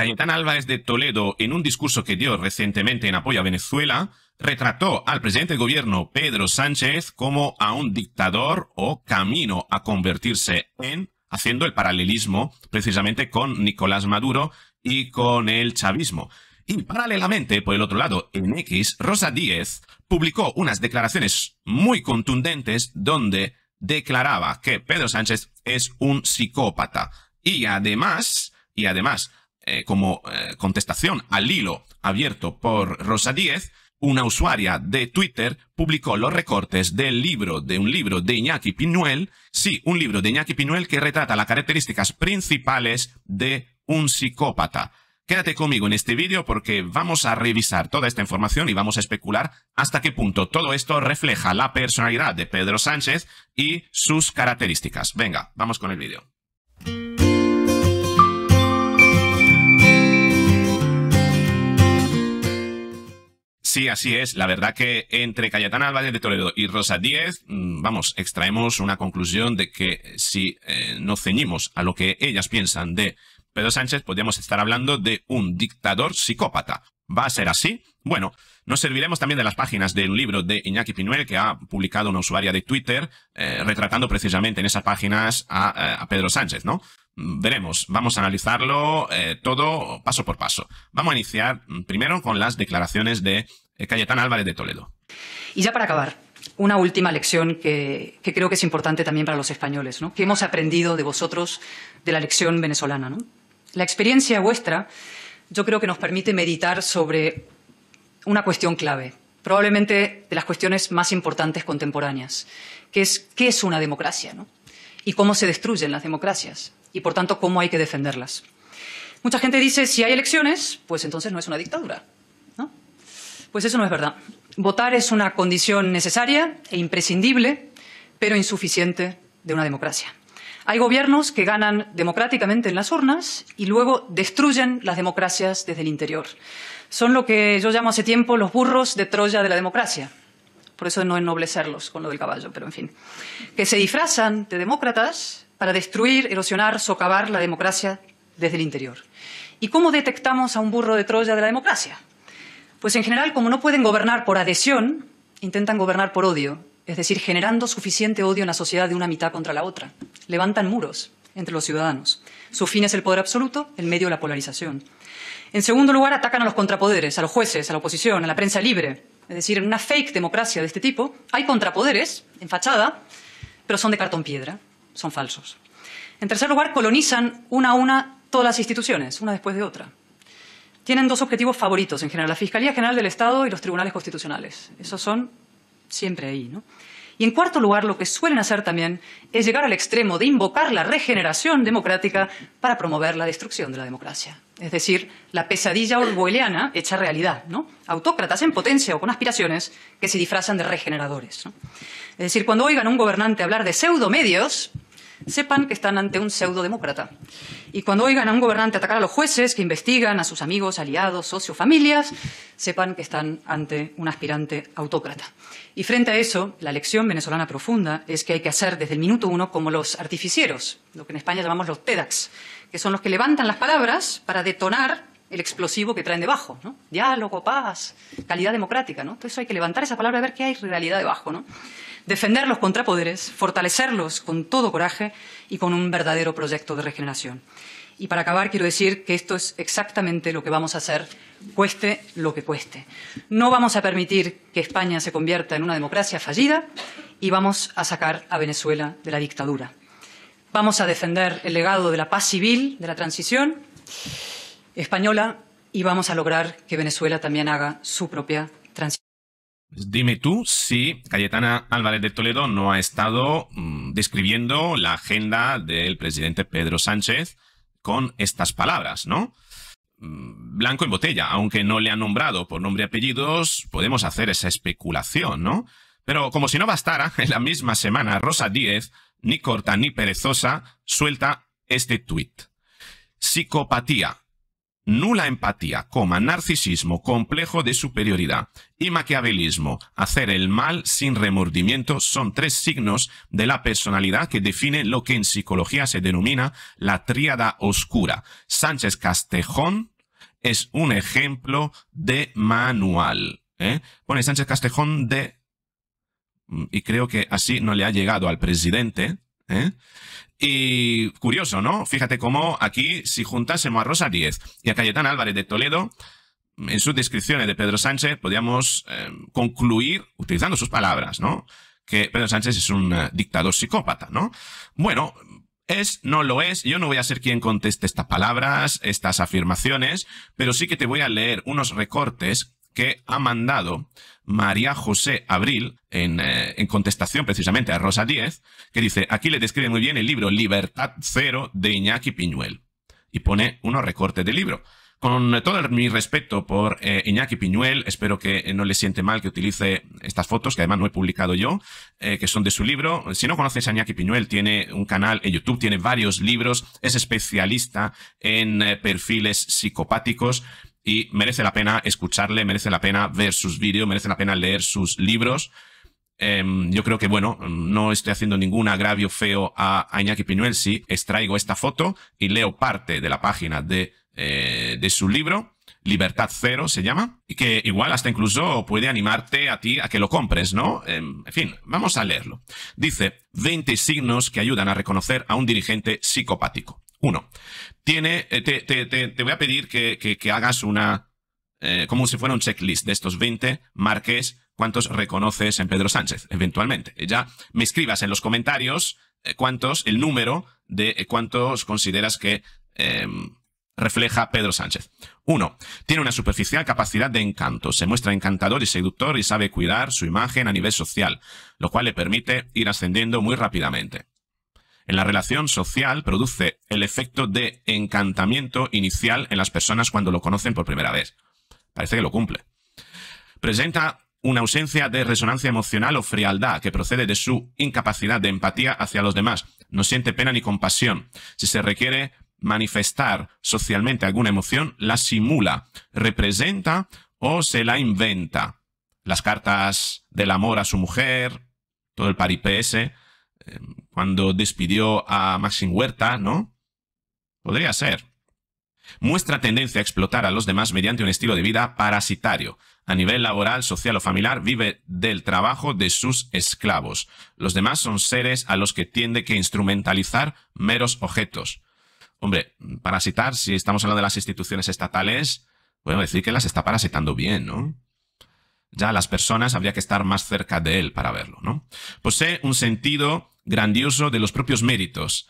Cayetán Álvarez de Toledo, en un discurso que dio recientemente en apoyo a Venezuela, retrató al presidente del gobierno Pedro Sánchez como a un dictador o camino a convertirse en, haciendo el paralelismo precisamente con Nicolás Maduro y con el chavismo. Y paralelamente, por el otro lado, en X, Rosa Díez publicó unas declaraciones muy contundentes donde declaraba que Pedro Sánchez es un psicópata. Y además, y además, eh, como eh, contestación al hilo abierto por Rosa Díez, una usuaria de Twitter publicó los recortes del libro, de un libro de Iñaki Pinuel, sí, un libro de Iñaki Pinuel que retrata las características principales de un psicópata. Quédate conmigo en este vídeo porque vamos a revisar toda esta información y vamos a especular hasta qué punto todo esto refleja la personalidad de Pedro Sánchez y sus características. Venga, vamos con el vídeo. Sí, así es. La verdad que entre Cayetana Álvarez de Toledo y Rosa Díez, mm, vamos, extraemos una conclusión de que eh, si eh, no ceñimos a lo que ellas piensan de Pedro Sánchez, podríamos estar hablando de un dictador psicópata. ¿Va a ser así? Bueno, nos serviremos también de las páginas del libro de Iñaki Pinuel que ha publicado una usuaria de Twitter, eh, retratando precisamente en esas páginas a Pedro Sánchez, ¿no? Veremos, vamos a analizarlo eh, todo paso por paso. Vamos a iniciar mm, primero con las declaraciones de eh, Cayetán Álvarez de Toledo. Y ya para acabar, una última lección que, creo que es importante también para los españoles, ¿no? que hemos aprendido de vosotros de la lección venezolana. La experiencia vuestra yo creo que nos permite meditar sobre una cuestión clave, probablemente de las cuestiones más importantes contemporáneas, que es qué es una democracia y cómo se destruyen las democracias y, por tanto, cómo hay que defenderlas. Mucha gente dice, si hay elecciones, pues entonces no es una dictadura. ¿no? Pues eso no es verdad. Votar es una condición necesaria e imprescindible, pero insuficiente de una democracia. Hay gobiernos que ganan democráticamente en las urnas y luego destruyen las democracias desde el interior. Son lo que yo llamo hace tiempo los burros de Troya de la democracia. Por eso no ennoblecerlos con lo del caballo, pero en fin. Que se disfrazan de demócratas para destruir, erosionar, socavar la democracia desde el interior. ¿Y cómo detectamos a un burro de Troya de la democracia? Pues en general, como no pueden gobernar por adhesión, intentan gobernar por odio, es decir, generando suficiente odio en la sociedad de una mitad contra la otra. Levantan muros entre los ciudadanos. Su fin es el poder absoluto, el medio de la polarización. En segundo lugar, atacan a los contrapoderes, a los jueces, a la oposición, a la prensa libre. Es decir, en una fake democracia de este tipo hay contrapoderes en fachada, pero son de cartón piedra son falsos. En tercer lugar, colonizan una a una todas las instituciones, una después de otra. Tienen dos objetivos favoritos en general, la Fiscalía General del Estado y los tribunales constitucionales. Esos son siempre ahí. Y en cuarto lugar, lo que suelen hacer también es llegar al extremo de invocar la regeneración democrática para promover la destrucción de la democracia. Es decir, la pesadilla orwelliana hecha realidad. ¿no? Autócratas en potencia o con aspiraciones que se disfrazan de regeneradores. Es decir, cuando oigan a un gobernante hablar de pseudomedios, sepan que están ante un pseudodemócrata. Y cuando oigan a un gobernante atacar a los jueces que investigan a sus amigos, aliados, socios, familias, sepan que están ante un aspirante autócrata. Y frente a eso, la lección venezolana profunda es que hay que hacer desde el minuto uno como los artificieros, lo que en España llamamos los TEDAX, que son los que levantan las palabras para detonar el explosivo que traen debajo, ¿no? Diálogo, paz, calidad democrática, ¿no? Entonces hay que levantar esa palabra y ver qué hay realidad debajo, ¿no? Defender los contrapoderes, fortalecerlos con todo coraje y con un verdadero proyecto de regeneración. Y para acabar, quiero decir que esto es exactamente lo que vamos a hacer, cueste lo que cueste. No vamos a permitir que España se convierta en una democracia fallida y vamos a sacar a Venezuela de la dictadura. Vamos a defender el legado de la paz civil, de la transición española y vamos a lograr que Venezuela también haga su propia transición. Dime tú si Cayetana Álvarez de Toledo no ha estado mm, describiendo la agenda del presidente Pedro Sánchez con estas palabras, ¿no? Mm, blanco en botella, aunque no le ha nombrado por nombre y apellidos, podemos hacer esa especulación, ¿no? Pero como si no bastara, en la misma semana Rosa Díez, ni corta ni perezosa, suelta este tuit. Psicopatía, nula empatía, coma, narcisismo, complejo de superioridad y maquiavelismo, hacer el mal sin remordimiento, son tres signos de la personalidad que define lo que en psicología se denomina la tríada oscura. Sánchez Castejón es un ejemplo de manual. ¿eh? Pone Sánchez Castejón de... Mm, y creo que así no le ha llegado al presidente ¿eh? Y curioso, ¿no? Fíjate cómo aquí, si juntásemos a Rosa Díez y a Cayetán Álvarez de Toledo, en sus descripciones de Pedro Sánchez, podríamos em, concluir, utilizando sus palabras, ¿no? Que Pedro Sánchez es un eh, dictador psicópata, ¿no? Bueno, es, no lo es. Yo no voy a ser quien conteste estas palabras, estas afirmaciones, pero sí que te voy a leer unos recortes que ha mandado María José Abril eh, en, contestación precisamente a Rosa Díez, que dice, aquí le describe muy bien el libro Libertad Cero de Iñaki Piñuel. Y pone unos recortes del libro. Con todo mi respeto por eh, Iñaki Piñuel, espero que eh, no le siente mal que utilice estas fotos, que además no he publicado yo, que son de su libro. Si no conoces a Iñaki Piñuel, tiene un canal en YouTube, tiene varios libros, es especialista en perfiles psicopáticos y merece la pena escucharle, merece la pena ver sus vídeos, merece la pena leer sus libros. Em, yo creo que, bueno, no estoy haciendo ningún agravio feo a, Añaki Iñaki si extraigo esta foto y leo parte de la página de, eh, de su libro. Libertad Cero se llama, y que igual hasta incluso puede animarte a ti a que lo compres, ¿no? Em, en fin, vamos a leerlo. Dice, 20 signos que ayudan a reconocer a un dirigente psicopático. Uno, tiene, eh, te, te, te, voy a pedir que, que, que hagas una, eh, como si fuera un checklist de estos 20, marques cuántos reconoces en Pedro Sánchez, eventualmente. Ya me escribas en los comentarios eh, cuántos, el número de cuántos consideras que em, refleja Pedro Sánchez. Uno, tiene una superficial capacidad de encanto, se muestra encantador y seductor y sabe cuidar su imagen a nivel social, lo cual le permite ir ascendiendo muy rápidamente en la relación social produce el efecto de encantamiento inicial en las personas cuando lo conocen por primera vez. Parece que lo cumple. Presenta una ausencia de resonancia emocional o frialdad que procede de su incapacidad de empatía hacia los demás. No siente pena ni compasión. Si se requiere manifestar socialmente alguna emoción, la simula, representa o se la inventa. Las cartas del amor a su mujer, todo el paripé em, cuando despidió a Maxim Huerta, ¿no? Podría ser. Muestra tendencia a explotar a los demás mediante un estilo de vida parasitario. A nivel laboral, social o familiar, vive del trabajo de sus esclavos. Los demás son seres a los que tiende que instrumentalizar meros objetos. Hombre, parasitar, si estamos hablando de las instituciones estatales, podemos decir que las está parasitando bien, ¿no? ya las personas habría que estar más cerca de él para verlo, ¿no? Posee un sentido grandioso de los propios méritos.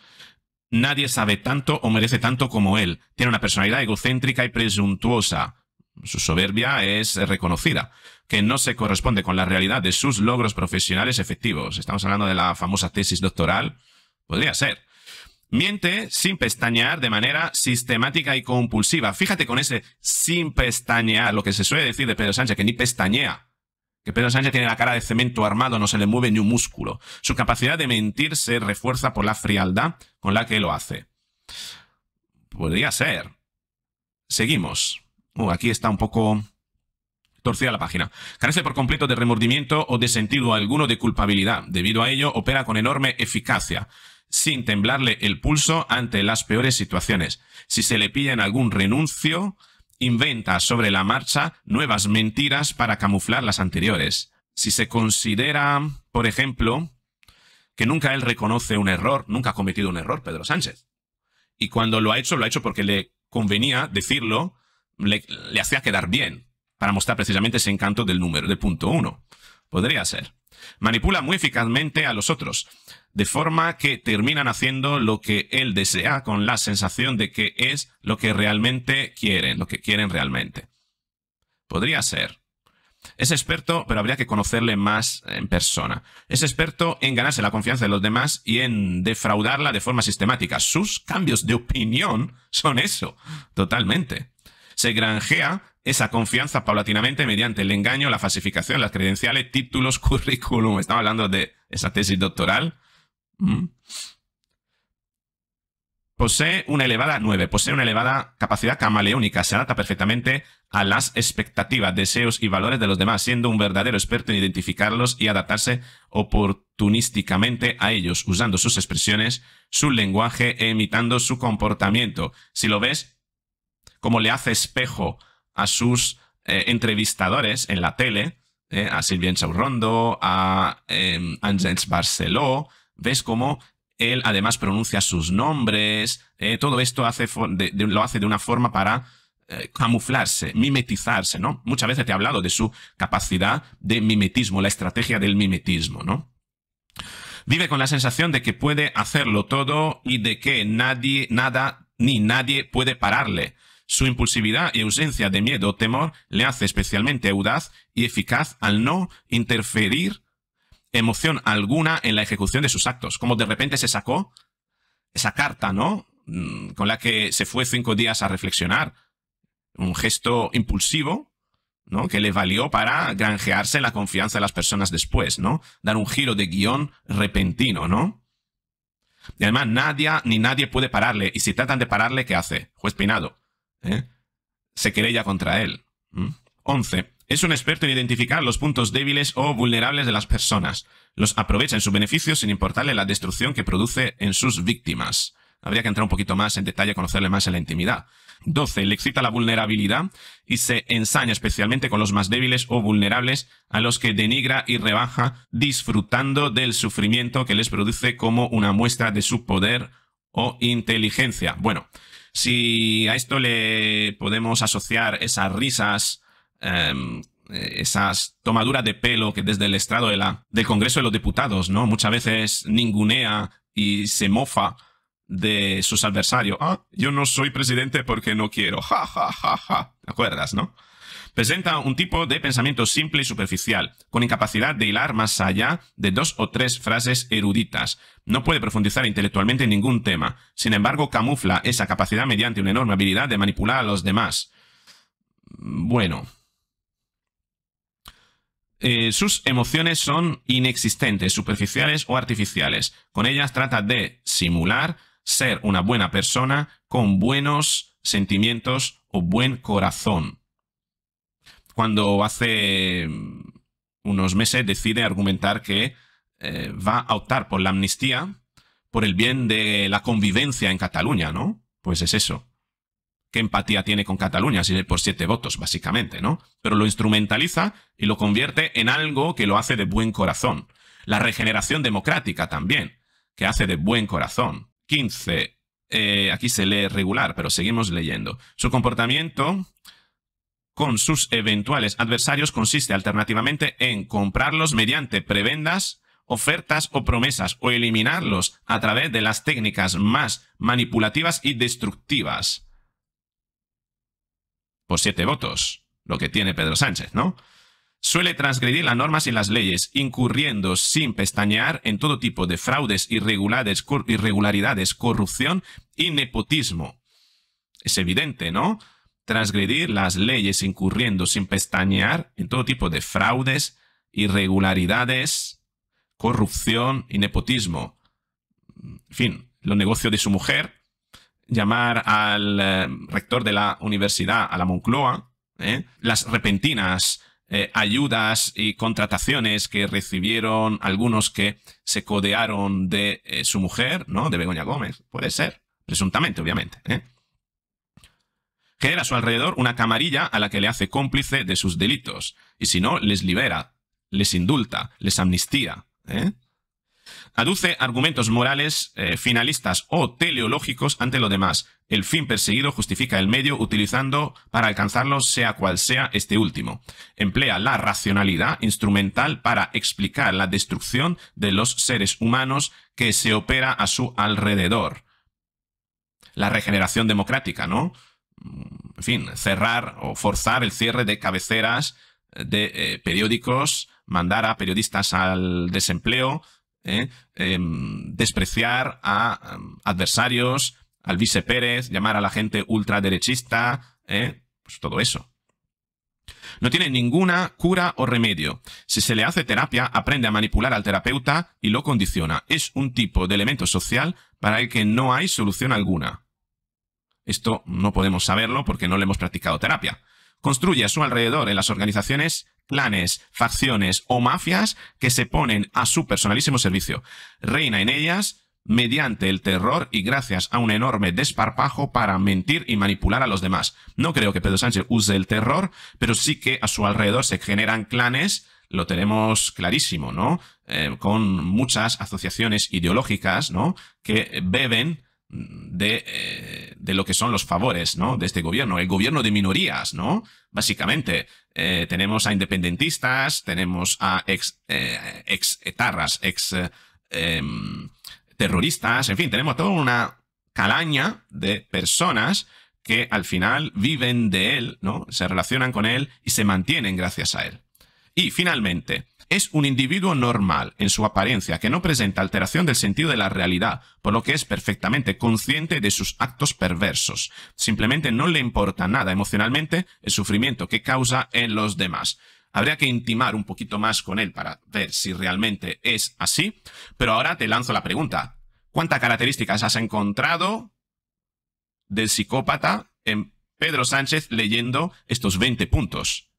Nadie sabe tanto o merece tanto como él. Tiene una personalidad egocéntrica y presuntuosa. Su soberbia es reconocida, que no se corresponde con la realidad de sus logros profesionales efectivos. Estamos hablando de la famosa tesis doctoral. Podría ser. Miente sin pestañear de manera sistemática y compulsiva. Fíjate con ese sin pestañear, lo que se suele decir de Pedro Sánchez, que ni pestañea. Que Pedro Sánchez tiene la cara de cemento armado, no se le mueve ni un músculo. Su capacidad de mentir se refuerza por la frialdad con la que lo hace. Podría ser. Seguimos. Uh, aquí está un poco torcida la página. Carece por completo de remordimiento o de sentido alguno de culpabilidad. Debido a ello, opera con enorme eficacia sin temblarle el pulso ante las peores situaciones. Si se le pilla en algún renuncio, inventa sobre la marcha nuevas mentiras para camuflar las anteriores. Si se considera, por ejemplo, que nunca él reconoce un error, nunca ha cometido un error Pedro Sánchez. Y cuando lo ha hecho, lo ha hecho porque le convenía decirlo, le, hacía quedar bien, para mostrar precisamente ese encanto del número, del punto uno. Podría ser manipula muy eficazmente a los otros, de forma que terminan haciendo lo que él desea con la sensación de que es lo que realmente quieren, lo que quieren realmente. Podría ser. Es experto, pero habría que conocerle más en persona. Es experto en ganarse la confianza de los demás y en defraudarla de forma sistemática. Sus cambios de opinión son eso, totalmente. Se granjea esa confianza paulatinamente mediante el engaño, la falsificación, las credenciales, títulos, currículum. Estaba hablando de esa tesis doctoral. Mm. Posee una elevada 9, posee una elevada capacidad camaleónica, se adapta perfectamente a las expectativas, deseos y valores de los demás, siendo un verdadero experto en identificarlos y adaptarse oportunísticamente a ellos, usando sus expresiones, su lenguaje e imitando su comportamiento. Si lo ves, como le hace espejo a sus eh, entrevistadores en la tele, eh, a Silvien Saurondo, a eh, Barceló, ves cómo él además pronuncia sus nombres, eh, todo esto lo hace de una forma para camuflarse, mimetizarse, ¿no? Muchas veces te he hablado de su capacidad de mimetismo, la estrategia del mimetismo, ¿no? Vive con la sensación de que puede hacerlo todo y de que nadie, nada, ni nadie puede pararle su impulsividad y ausencia de miedo o temor le hace especialmente audaz y eficaz al no interferir emoción alguna en la ejecución de sus actos. Como de repente se sacó esa carta, ¿no? Mm, con la que se fue cinco días a reflexionar. Un gesto impulsivo, ¿no? Que le valió para granjearse la confianza de las personas después, ¿no? Dar un giro de guión repentino, ¿no? Y además, nadie ni nadie puede pararle. Y si tratan de pararle, ¿qué hace? Juez Pinado. ¿eh? se querella contra él. 11. Es un experto en identificar los puntos débiles o vulnerables de las personas. Los aprovecha en su beneficio sin importarle la destrucción que produce en sus víctimas. Habría que entrar un poquito más en detalle, conocerle más en la intimidad. 12. Le excita la vulnerabilidad y se ensaña especialmente con los más débiles o vulnerables a los que denigra y rebaja disfrutando del sufrimiento que les produce como una muestra de su poder o inteligencia. Bueno, si a esto le podemos asociar esas risas, em, esas tomaduras de pelo que desde el estrado de la, del Congreso de los Diputados, ¿no? Muchas veces ningunea y se mofa de sus adversarios. Ah, yo no soy presidente porque no quiero. Ja, ja, ja, ja. ¿Te acuerdas, no? Presenta un tipo de pensamiento simple y superficial, con incapacidad de hilar más allá de dos o tres frases eruditas. No puede profundizar intelectualmente en ningún tema. Sin embargo, camufla esa capacidad mediante una enorme habilidad de manipular a los demás. Bueno, eh, sus emociones son inexistentes, superficiales o artificiales. Con ellas trata de simular ser una buena persona con buenos sentimientos o buen corazón cuando hace mm, unos meses decide argumentar que eh, va a optar por la amnistía por el bien de la convivencia en Cataluña, ¿no? Pues es eso. ¿Qué empatía tiene con Cataluña? Si es por siete votos, básicamente, ¿no? Pero lo instrumentaliza y lo convierte en algo que lo hace de buen corazón. La regeneración democrática también, que hace de buen corazón. 15. Eh, aquí se lee regular, pero seguimos leyendo. Su comportamiento con sus eventuales adversarios consiste alternativamente en comprarlos mediante prebendas, ofertas o promesas o eliminarlos a través de las técnicas más manipulativas y destructivas. Por siete votos, lo que tiene Pedro Sánchez, ¿no? Suele transgredir las normas y las leyes, incurriendo sin pestañear en todo tipo de fraudes, irregulares, irregularidades, corrupción y nepotismo. Es evidente, ¿no? transgredir las leyes incurriendo sin pestañear en todo tipo de fraudes, irregularidades, corrupción y nepotismo. En fin, los negocios de su mujer, llamar al eh, rector de la universidad a la Moncloa, ¿eh? las repentinas eh, ayudas y contrataciones que recibieron algunos que se codearon de su mujer, ¿no? De Begoña Gómez, puede ser, presuntamente, obviamente genera a su alrededor una camarilla a la que le hace cómplice de sus delitos, y si no, les libera, les indulta, les amnistía. ¿eh? Aduce argumentos morales, eh, finalistas o teleológicos ante lo demás. El fin perseguido justifica el medio utilizando para alcanzarlo sea cual sea este último. Emplea la racionalidad instrumental para explicar la destrucción de los seres humanos que se opera a su alrededor. La regeneración democrática, ¿no? en fin, cerrar o forzar el cierre de cabeceras eh, de eh, periódicos, mandar a periodistas al desempleo, ¿eh? em, despreciar a em, adversarios, al vice Pérez, llamar a la gente ultraderechista, pues todo eso. No tiene ninguna cura o remedio. Si se le hace terapia, aprende a manipular al terapeuta y lo condiciona. Es un tipo de elemento social para el que no hay solución alguna. Esto no podemos saberlo porque no le hemos practicado terapia. Construye a su alrededor en las organizaciones clanes, facciones o mafias que se ponen a su personalísimo servicio. Reina en ellas mediante el terror y gracias a un enorme desparpajo para mentir y manipular a los demás. No creo que Pedro Sánchez use el terror, pero sí que a su alrededor se generan clanes, lo tenemos clarísimo, ¿no? Eh, con muchas asociaciones ideológicas, ¿no? Que beben de eh, de lo que son los favores, ¿no? De este gobierno, el gobierno de minorías, ¿no? Básicamente, eh, tenemos a independentistas, tenemos a ex, eh, ex etarras, ex em, terroristas, en fin, tenemos toda una calaña de personas que al final viven de él, ¿no? Se relacionan con él y se mantienen gracias a él. Y finalmente, es un individuo normal en su apariencia que no presenta alteración del sentido de la realidad, por lo que es perfectamente consciente de sus actos perversos. Simplemente no le importa nada emocionalmente el sufrimiento que causa en los demás. Habría que intimar un poquito más con él para ver si realmente es así. Pero ahora te lanzo la pregunta. ¿Cuántas características has encontrado del psicópata en Pedro Sánchez leyendo estos 20 puntos?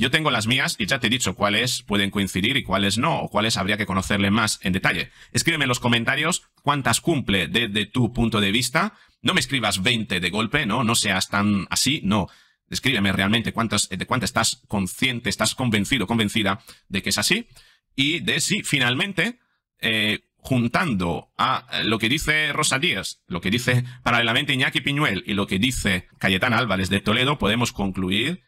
Yo tengo las mías y ya te he dicho cuáles pueden coincidir y cuáles no, o cuáles habría que conocerle más en detalle. Escríbeme en los comentarios cuántas cumple desde tu punto de vista. No me escribas 20 de golpe, ¿no? No seas tan así, no. Escríbeme realmente cuántas, de cuántas estás consciente, estás convencido, convencida de que es así. Y de si finalmente, eh, juntando a lo que dice Rosa Díaz, lo que dice paralelamente Iñaki Piñuel y lo que dice Cayetán Álvarez de Toledo, podemos concluir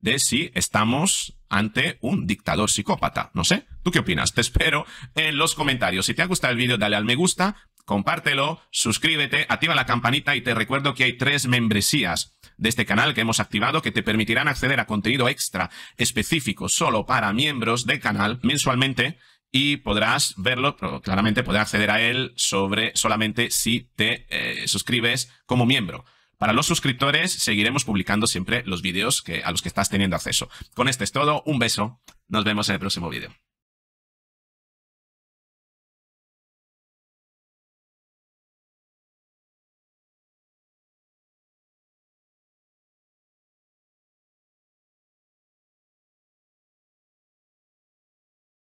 de si estamos ante un dictador psicópata. No sé, ¿tú qué opinas? Te espero en los comentarios. Si te ha gustado el vídeo, dale al me gusta, compártelo, suscríbete, activa la campanita y te recuerdo que hay tres membresías de este canal que hemos activado que te permitirán acceder a contenido extra específico solo para miembros del canal mensualmente y podrás verlo, pero claramente podrás acceder a él sobre solamente si te eh, suscribes como miembro. Para los suscriptores seguiremos publicando siempre los vídeos que, a los que estás teniendo acceso. Con este es todo, un beso, nos vemos en el próximo vídeo.